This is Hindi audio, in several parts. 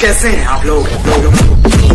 कैसे हैं आप लोग, लोग, लोग, लोग।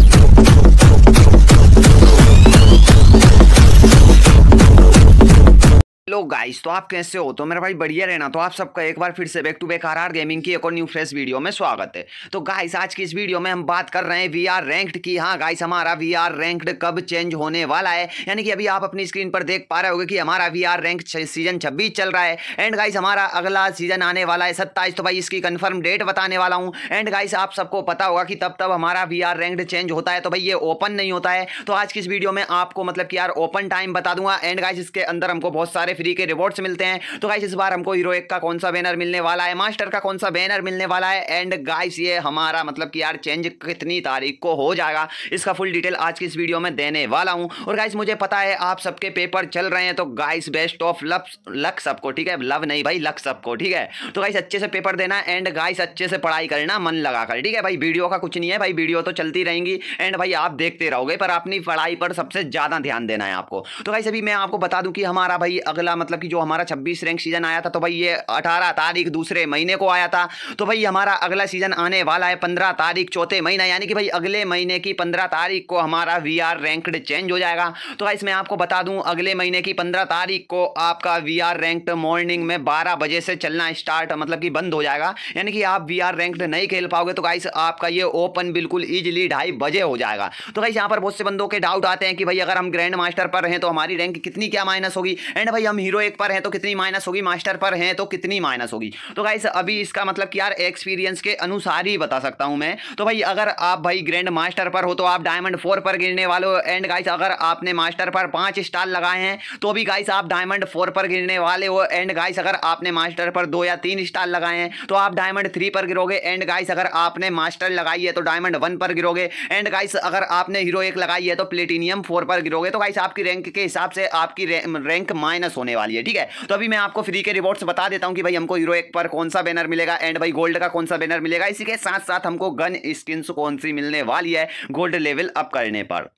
गाइस तो आप कैसे हो तो मेरे भाई बढ़िया रहना तो आप सबका एक बार फिर से back to back R R gaming की एक और न्यू फ्रेश वीडियो में स्वागत है तो गाइस आज की इस वीडियो में हम बात कर रहे हैं वी आर रैंक्ड की हाँ गाइस हमारा वी आर रैंक्ड कब चेंज होने वाला है यानी कि अभी आप अपनी स्क्रीन पर देख पा रहे हो कि हमारा वी आर रैंक सीजन छब्बीस चल रहा है एंड गाइस हमारा अगला सीजन आने वाला है सत्ताईस तो भाई इसकी कन्फर्म डेट बताने वाला हूँ एंड गाइस आप सबको पता होगा कि तब तब हमारा वी आर रैंक्ड चेंज होता है तो भाई ये ओपन नहीं होता है तो आज की इस वीडियो में आपको मतलब कि यार ओपन टाइम बता दूंगा एंड गाइस इसके अंदर हमको बहुत सारे फ्री जी के रिवॉर्ड्स मिलते हैं तो गाइस इस बार हमको हीरो एक का कौन सा बैनर मिलने वाला है मास्टर का कौन सा बैनर मिलने वाला है एंड गाइस ये हमारा मतलब कि यार चेंज कितनी तारीख को हो जाएगा इसका फुल डिटेल आज की इस वीडियो में देने वाला हूँ और गाइस मुझे पता है आप सबके पेपर चल रहे हैं तो guys best of love luck सबको ठीक है लव नहीं भाई लक सबको ठीक है तो गाइस अच्छे से पेपर देना एंड गाइस अच्छे से पढ़ाई करना मन लगाकर ठीक है भाई वीडियो का कुछ नहीं है भाई वीडियो तो चलती रहेंगी एंड भाई आप देखते रहोगे पर अपनी पढ़ाई पर सबसे ज़्यादा ध्यान देना है आपको तो गाइस अभी मैं आपको बता दूं कि हमारा भाई अगला मिला मतलब कि जो हमारा छब्बीस रैंक सीजन आया था तो भाई ये अठारह तारीख दूसरे महीने को आया था तो भाई हमारा अगला सीजन आने वाला है पंद्रह तारीख चौथे महीना यानी कि भाई अगले महीने की पंद्रह तारीख को हमारा वी आर रैंकड चेंज हो जाएगा तो भाई इसमें आपको बता दूं अगले महीने की पंद्रह तारीख को आपका वी आर रैंक्ड मॉर्निंग में बारह बजे से चलना स्टार्ट मतलब कि बंद हो जाएगा यानी कि आप वी आर रैंक्ड नहीं खेल पाओगे तो गाइस आपका ये ओपन बिल्कुल ईजिली ढाई बजे हो जाएगा तो गाइस यहाँ पर बहुत से बंदों के डाउट आते हैं कि भाई अगर हम ग्रैंड मास्टर पर रहें तो हमारी रैंक कितनी क्या माइनस होगी एंड भाई हम हीरो एक पर हैं तो कितनी माइनस होगी मास्टर पर हैं तो कितनी माइनस होगी तो गाइस अभी इसका मतलब कि यार एक्सपीरियंस के अनुसार ही बता सकता हूं मैं तो भाई अगर आप भाई ग्रैंड मास्टर पर हो तो आप डायमंड फोर पर गिरने वाले हो एंड गाइस अगर आपने मास्टर पर पांच स्टार लगाए हैं तो भी गाइस आप डायमंड फोर पर गिरने वाले हो एंड गाइस अगर आपने मास्टर पर दो या तीन स्टार लगाए हैं तो आप डायमंड थ्री पर गिरोगे एंड गाइस अगर आपने मास्टर लगाई है तो डायमंड वन पर गिरोगे एंड गाइस अगर आपने हीरो एक लगाई है तो प्लेटिनियम फोर पर गिरोगे तो गाइस आपकी रैंक के हिसाब से आपकी रैंक माइनस होने आने वाली है ठीक है तो अभी मैं आपको फ्री के रिवॉर्ड्स बता देता हूँ कि भाई हमको हीरो एक पर कौन सा बैनर मिलेगा एंड भाई गोल्ड का कौन सा बैनर मिलेगा इसी के साथ साथ हमको गन स्किन कौन सी मिलने वाली है गोल्ड लेवल अप करने पर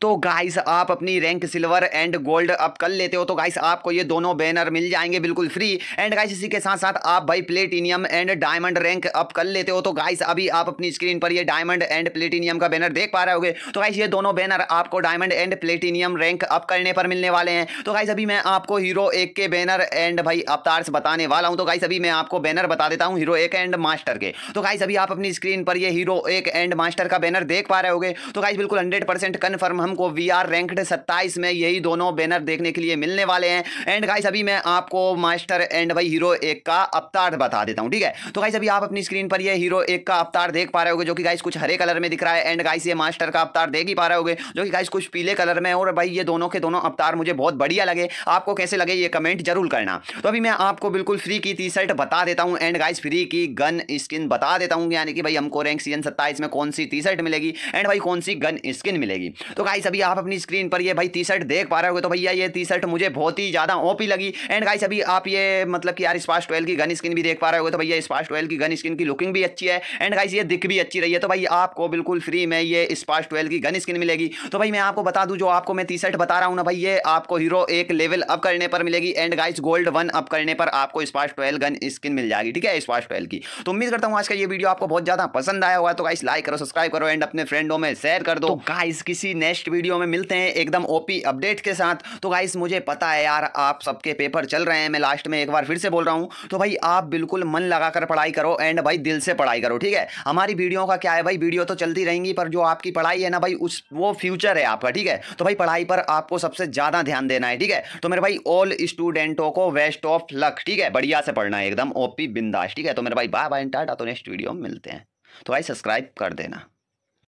तो गाइस आप अपनी rank silver and gold up कर लेते हो तो गाइस आपको ये दोनों बैनर मिल जाएंगे बिल्कुल फ्री एंड गाइस इसी के साथ साथ आप भाई platinum and diamond rank up कर लेते हो तो गाइस अभी आप अपनी स्क्रीन पर ये डायमंड एंड प्लेटिनियम का बैनर देख पा रहे होगे तो गाइस ये दोनों बैनर आपको diamond and platinum rank up करने पर मिलने वाले हैं तो गाइस अभी मैं आपको हीरो एक के बैनर एंड भाई अवतार्स बताने वाला हूँ तो गाइस अभी मैं आपको बैनर बता देता हूँ हीरो एक एंड मास्टर के तो गाइस अभी आप अपनी स्क्रीन पर ये हीरो एक एंड मास्टर का बैनर देख पा रहे होगे तो गाइस बिल्कुल हंड्रेड परसेंट कन्फर्म हम हमको वी आर रैंकड सत्ताईस में यही दोनों बैनर देखने के लिए मिलने वाले हैं एंड गाइस अभी मैं आपको मास्टर एंड भाई हीरो एक का अवतार बता देता हूँ ठीक है तो गाइस अभी आप अपनी स्क्रीन पर ये हीरो एक का अवतार देख पा रहे हो जो कि गाइस कुछ हरे कलर में दिख रहा है एंड गाइस ये मास्टर का अवतार देख ही पा रहे हो जो कि गाइस कुछ पीले कलर में और भाई ये दोनों के दोनों अवतार मुझे बहुत बढ़िया लगे आपको कैसे लगे ये कमेंट जरूर करना तो अभी मैं आपको बिल्कुल फ्री की टी शर्ट बता देता हूँ एंड गाइस फ्री की गन स्किन बता देता हूँ यानी कि भाई हमको रैंक सीजन सत्ताईस में कौन सी टी शर्ट मिलेगी एंड भाई कौन सी गन स्किन मिलेगी तो गाइस गाइस अभी आप अपनी स्क्रीन पर ये भाई टी शर्ट देख पा रहे हो तो भैया ये टी शर्ट मुझे बहुत ही ज़्यादा ओपी लगी एंड गाइस अभी आप ये मतलब कि यार स्पास ट्वेल्व की गन स्किन भी देख पा रहे हो तो भैया स्पास ट्वेल्व की गन स्किन की लुकिंग भी अच्छी है एंड गाइस ये दिख भी अच्छी रही है तो भाई आपको बिल्कुल फ्री में ये स्पास ट्वेल्व की गन स्किन मिलेगी तो भाई मैं आपको बता दूँ जो आपको मैं टी शर्ट बता रहा हूँ ना भाई ये आपको हीरो एक लेवल अप करने पर मिलेगी and guys gold one up करने पर आपको स्पास ट्वेल्व गन स्किन मिल जाएगी ठीक है स्पास ट्वेल्व की तो उम्मीद करता हूँ आज का ये वीडियो आपको बहुत ज़्यादा पसंद आया हुआ तो गाइस लाइक करो सब्सक्राइब करो एंड अपने फ्रेंडों में शेयर कर दो गाइस तो किसी नेक्स्ट वीडियो में मिलते हैं एकदम ओपी अपडेट के साथ तो गाइस मुझे पता है यार आप सबके पेपर चल रहे हैं मैं लास्ट में एक बार फिर से बोल रहा हूँ तो भाई आप बिल्कुल मन लगाकर पढ़ाई करो एंड भाई दिल से पढ़ाई करो ठीक है हमारी वीडियो का क्या है भाई वीडियो तो चलती रहेंगी पर जो आपकी पढ़ाई है ना भाई उस वो फ्यूचर है आपका ठीक है तो भाई पढ़ाई पर आपको सबसे ज़्यादा ध्यान देना है ठीक है तो मेरे भाई ऑल स्टूडेंटों को वेस्ट ऑफ लक ठीक है बढ़िया से पढ़ना है एकदम ओपी बिंदास ठीक है तो मेरे भाई बाय बाय टाटा तो नेक्स्ट वीडियो में मिलते हैं तो भाई सब्सक्राइब कर देना